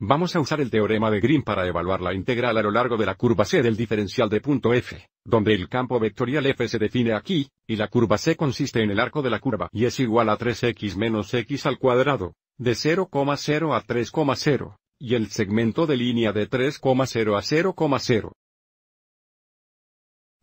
Vamos a usar el teorema de Green para evaluar la integral a lo largo de la curva C del diferencial de punto F, donde el campo vectorial F se define aquí, y la curva C consiste en el arco de la curva y es igual a 3x menos x al cuadrado, de 0,0 a 3,0, y el segmento de línea de 3,0 a 0,0.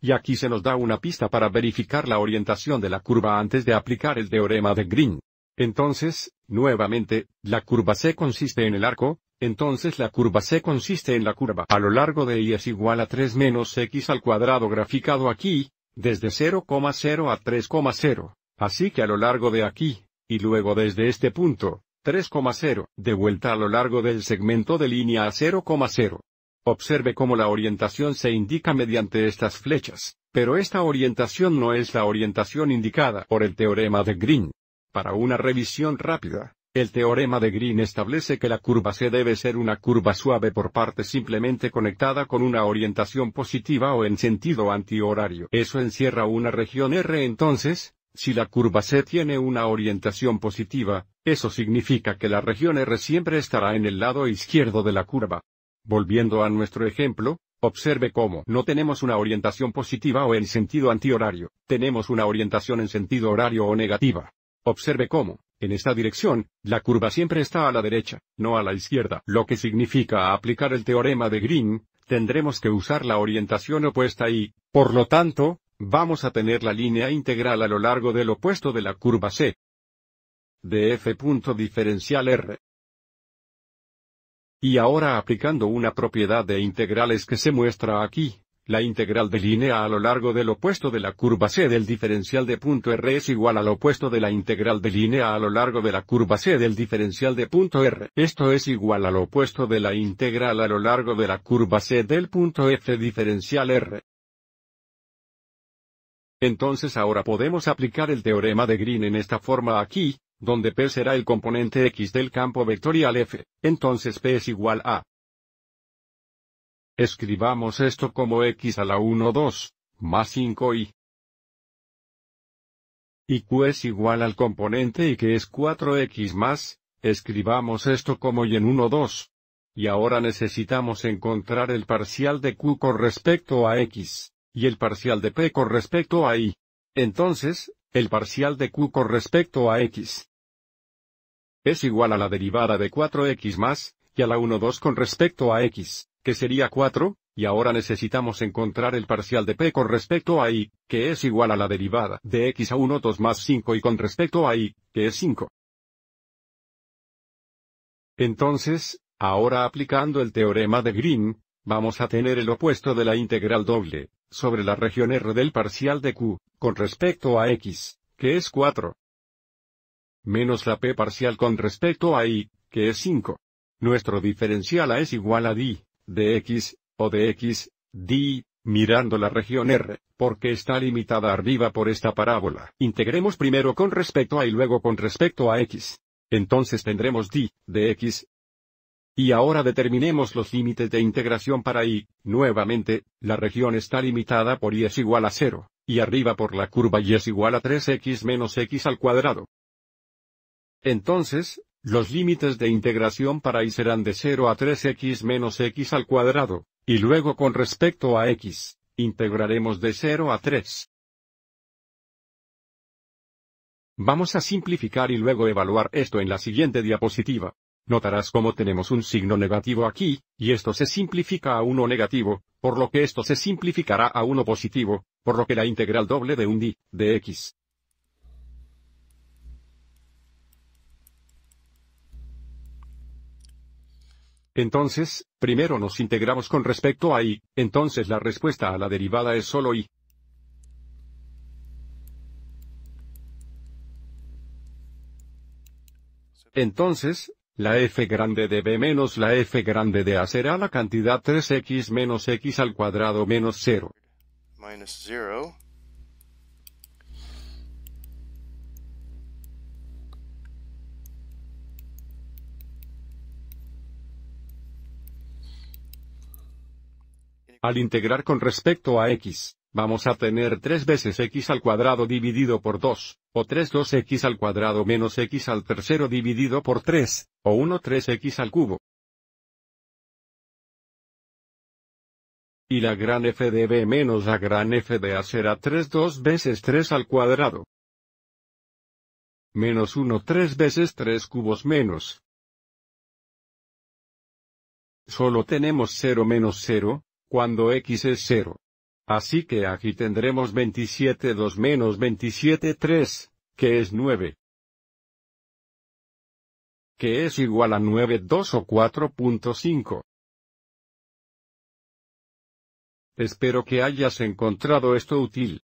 Y aquí se nos da una pista para verificar la orientación de la curva antes de aplicar el teorema de Green. Entonces, nuevamente, la curva C consiste en el arco, entonces la curva C consiste en la curva a lo largo de Y es igual a 3 menos X al cuadrado graficado aquí, desde 0,0 a 3,0, así que a lo largo de aquí, y luego desde este punto, 3,0, de vuelta a lo largo del segmento de línea a 0,0. Observe cómo la orientación se indica mediante estas flechas, pero esta orientación no es la orientación indicada por el teorema de Green. Para una revisión rápida, el teorema de Green establece que la curva C debe ser una curva suave por parte simplemente conectada con una orientación positiva o en sentido antihorario. Eso encierra una región R entonces, si la curva C tiene una orientación positiva, eso significa que la región R siempre estará en el lado izquierdo de la curva. Volviendo a nuestro ejemplo, observe cómo no tenemos una orientación positiva o en sentido antihorario, tenemos una orientación en sentido horario o negativa. Observe cómo, en esta dirección, la curva siempre está a la derecha, no a la izquierda, lo que significa aplicar el teorema de Green, tendremos que usar la orientación opuesta y, por lo tanto, vamos a tener la línea integral a lo largo del opuesto de la curva C de f punto diferencial r. Y ahora aplicando una propiedad de integrales que se muestra aquí, la integral de línea a lo largo del opuesto de la curva C del diferencial de punto R es igual al opuesto de la integral de línea a lo largo de la curva C del diferencial de punto R. Esto es igual al opuesto de la integral a lo largo de la curva C del punto F diferencial R. Entonces ahora podemos aplicar el teorema de Green en esta forma aquí, donde P será el componente X del campo vectorial F. Entonces P es igual a Escribamos esto como x a la 1 2, más 5 y y q es igual al componente y que es 4x más, escribamos esto como y en 1 2. Y ahora necesitamos encontrar el parcial de q con respecto a x, y el parcial de p con respecto a y. Entonces, el parcial de q con respecto a x es igual a la derivada de 4x más, y a la 1 2 con respecto a x que sería 4, y ahora necesitamos encontrar el parcial de p con respecto a i, que es igual a la derivada de x a 1 2 más 5 y con respecto a i, que es 5. Entonces, ahora aplicando el teorema de Green, vamos a tener el opuesto de la integral doble, sobre la región R del parcial de Q, con respecto a x, que es 4. Menos la p parcial con respecto a i, que es 5. Nuestro diferencial a es igual a di de X, o de X, di, mirando la región R, porque está limitada arriba por esta parábola. Integremos primero con respecto a y luego con respecto a X. Entonces tendremos di, de X, y ahora determinemos los límites de integración para y. Nuevamente, la región está limitada por y es igual a 0, y arriba por la curva y es igual a 3x menos x al cuadrado. Entonces, los límites de integración para y serán de 0 a 3x menos x al cuadrado, y luego con respecto a x, integraremos de 0 a 3. Vamos a simplificar y luego evaluar esto en la siguiente diapositiva. Notarás cómo tenemos un signo negativo aquí, y esto se simplifica a uno negativo, por lo que esto se simplificará a uno positivo, por lo que la integral doble de un di, de x, Entonces, primero nos integramos con respecto a y, entonces la respuesta a la derivada es solo y. Entonces, la f grande de b menos la f grande de a será la cantidad 3x menos x al cuadrado menos cero. 0. Al integrar con respecto a x, vamos a tener 3 veces x al cuadrado dividido por 2, o 3 2x al cuadrado menos x al tercero dividido por 3, o 1 3x al cubo. Y la gran f de b menos la gran f de a será 3 2 veces 3 al cuadrado. Menos 1 3 veces 3 cubos menos. Solo tenemos 0 menos 0, cuando x es 0. Así que aquí tendremos 27 2 menos 27 3, que es 9. Que es igual a 9 2 o 4.5. Espero que hayas encontrado esto útil.